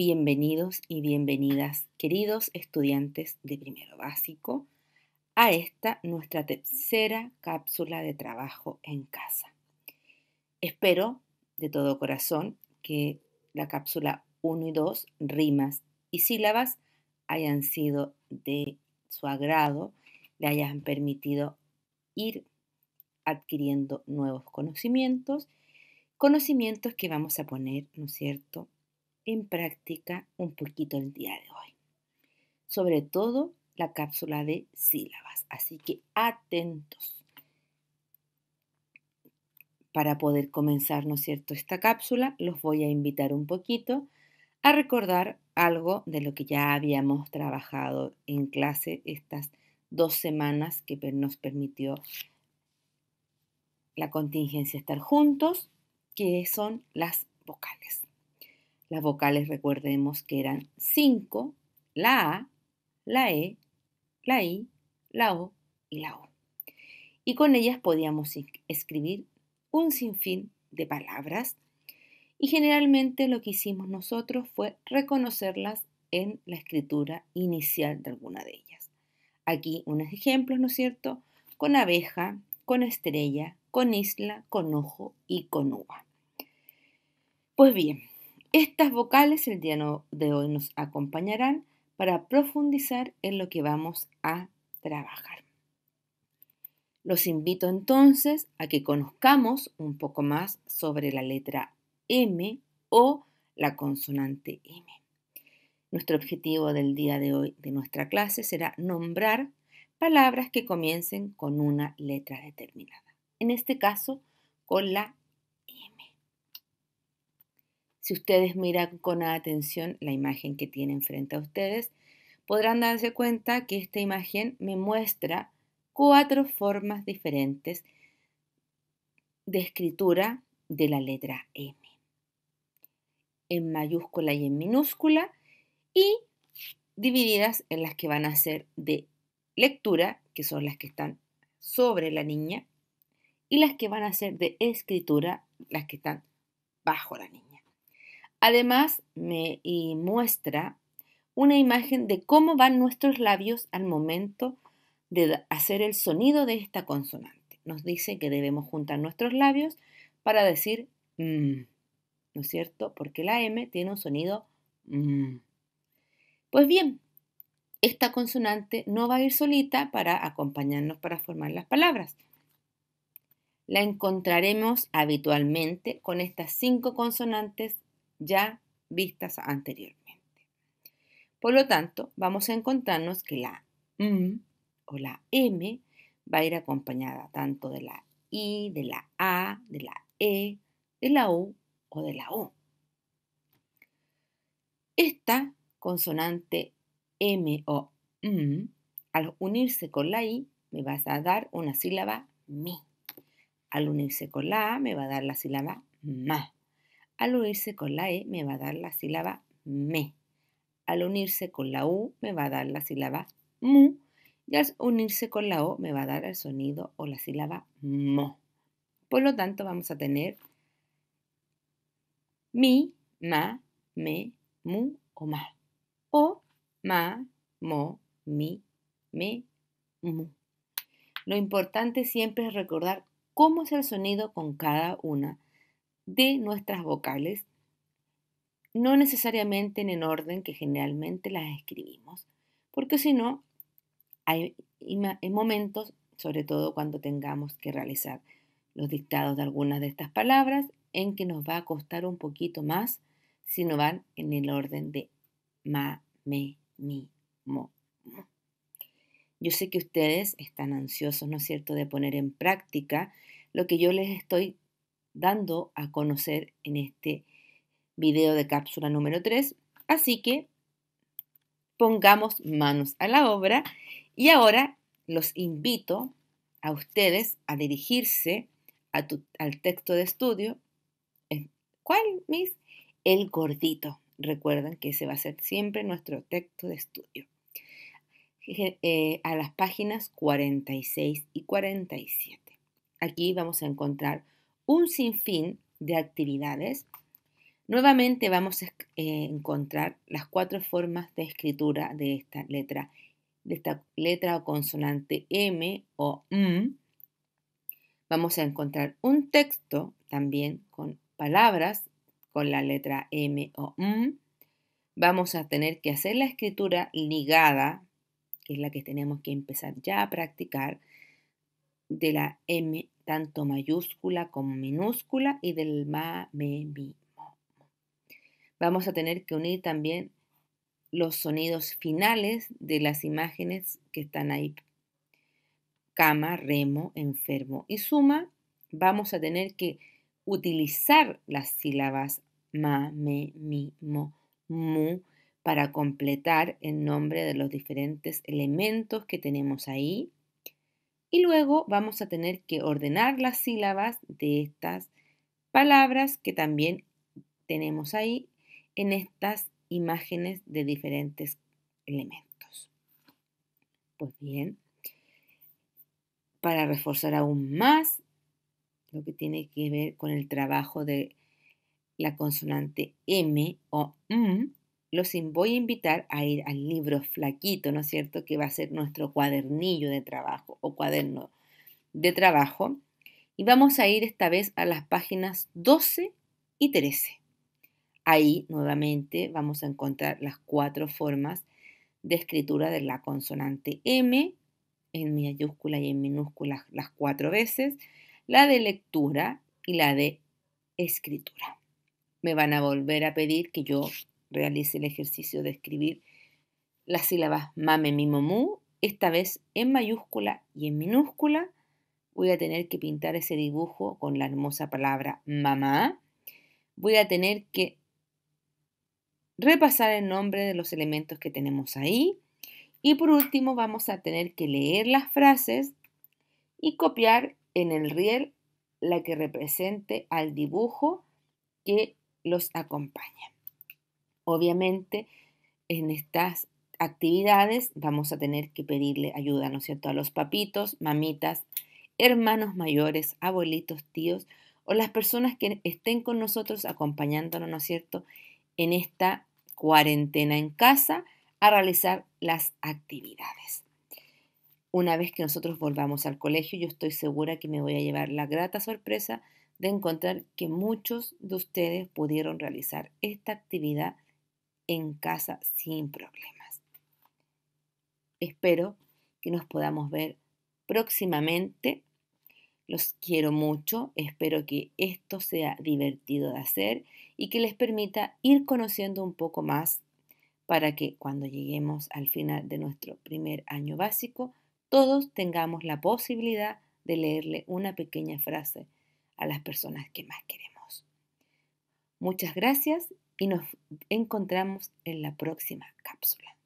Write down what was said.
Bienvenidos y bienvenidas, queridos estudiantes de primero básico, a esta nuestra tercera cápsula de trabajo en casa. Espero de todo corazón que la cápsula 1 y 2, rimas y sílabas, hayan sido de su agrado, le hayan permitido ir adquiriendo nuevos conocimientos, conocimientos que vamos a poner, ¿no es cierto?, en práctica un poquito el día de hoy. Sobre todo la cápsula de sílabas. Así que atentos para poder comenzar, ¿no es cierto?, esta cápsula, los voy a invitar un poquito a recordar algo de lo que ya habíamos trabajado en clase estas dos semanas que nos permitió la contingencia estar juntos, que son las vocales. Las vocales recordemos que eran 5, la A, la E, la I, la O y la O. Y con ellas podíamos escribir un sinfín de palabras y generalmente lo que hicimos nosotros fue reconocerlas en la escritura inicial de alguna de ellas. Aquí unos ejemplos, ¿no es cierto? Con abeja, con estrella, con isla, con ojo y con uva. Pues bien, estas vocales el día de hoy nos acompañarán para profundizar en lo que vamos a trabajar. Los invito entonces a que conozcamos un poco más sobre la letra M o la consonante M. Nuestro objetivo del día de hoy de nuestra clase será nombrar palabras que comiencen con una letra determinada. En este caso, con la si ustedes miran con atención la imagen que tienen frente a ustedes, podrán darse cuenta que esta imagen me muestra cuatro formas diferentes de escritura de la letra M. En mayúscula y en minúscula y divididas en las que van a ser de lectura, que son las que están sobre la niña, y las que van a ser de escritura, las que están bajo la niña. Además, me muestra una imagen de cómo van nuestros labios al momento de hacer el sonido de esta consonante. Nos dice que debemos juntar nuestros labios para decir mmm, ¿no es cierto? Porque la M tiene un sonido mmm. Pues bien, esta consonante no va a ir solita para acompañarnos para formar las palabras. La encontraremos habitualmente con estas cinco consonantes ya vistas anteriormente. Por lo tanto, vamos a encontrarnos que la M o la M va a ir acompañada tanto de la I, de la A, de la E, de la U o de la O. Esta consonante M o M, al unirse con la I, me va a dar una sílaba mi. Al unirse con la A, me va a dar la sílaba ma. Al unirse con la E me va a dar la sílaba me. Al unirse con la U me va a dar la sílaba mu. Y al unirse con la O me va a dar el sonido o la sílaba mo. Por lo tanto, vamos a tener mi, ma, me, mu o ma. O, ma, mo, mi, me, mu. Lo importante siempre es recordar cómo es el sonido con cada una de nuestras vocales, no necesariamente en el orden que generalmente las escribimos, porque si no, hay momentos, sobre todo cuando tengamos que realizar los dictados de algunas de estas palabras, en que nos va a costar un poquito más si no van en el orden de ma, me, mi, mo. Yo sé que ustedes están ansiosos, ¿no es cierto?, de poner en práctica lo que yo les estoy dando a conocer en este video de cápsula número 3. Así que pongamos manos a la obra y ahora los invito a ustedes a dirigirse al texto de estudio. ¿Cuál, Miss? El gordito. Recuerden que ese va a ser siempre nuestro texto de estudio. Eh, a las páginas 46 y 47. Aquí vamos a encontrar un sinfín de actividades, nuevamente vamos a eh, encontrar las cuatro formas de escritura de esta letra, de esta letra o consonante M o M. Vamos a encontrar un texto también con palabras con la letra M o M. Vamos a tener que hacer la escritura ligada, que es la que tenemos que empezar ya a practicar, de la M tanto mayúscula como minúscula, y del ma, me, mi, mo, Vamos a tener que unir también los sonidos finales de las imágenes que están ahí. Cama, remo, enfermo y suma. Vamos a tener que utilizar las sílabas ma, me, mi, mo, mu para completar el nombre de los diferentes elementos que tenemos ahí y luego vamos a tener que ordenar las sílabas de estas palabras que también tenemos ahí en estas imágenes de diferentes elementos. Pues bien, para reforzar aún más lo que tiene que ver con el trabajo de la consonante M o M, los voy a invitar a ir al libro flaquito, ¿no es cierto?, que va a ser nuestro cuadernillo de trabajo o cuaderno de trabajo. Y vamos a ir esta vez a las páginas 12 y 13. Ahí nuevamente vamos a encontrar las cuatro formas de escritura de la consonante M, en mayúscula y en minúscula las cuatro veces, la de lectura y la de escritura. Me van a volver a pedir que yo Realice el ejercicio de escribir las sílabas mame, mi mu, esta vez en mayúscula y en minúscula. Voy a tener que pintar ese dibujo con la hermosa palabra mamá. Voy a tener que repasar el nombre de los elementos que tenemos ahí. Y por último vamos a tener que leer las frases y copiar en el riel la que represente al dibujo que los acompaña. Obviamente, en estas actividades vamos a tener que pedirle ayuda, ¿no es cierto?, a los papitos, mamitas, hermanos mayores, abuelitos, tíos o las personas que estén con nosotros acompañándonos, ¿no es cierto?, en esta cuarentena en casa a realizar las actividades. Una vez que nosotros volvamos al colegio, yo estoy segura que me voy a llevar la grata sorpresa de encontrar que muchos de ustedes pudieron realizar esta actividad en casa sin problemas. Espero que nos podamos ver próximamente. Los quiero mucho, espero que esto sea divertido de hacer y que les permita ir conociendo un poco más para que cuando lleguemos al final de nuestro primer año básico, todos tengamos la posibilidad de leerle una pequeña frase a las personas que más queremos. Muchas gracias y nos encontramos en la próxima cápsula.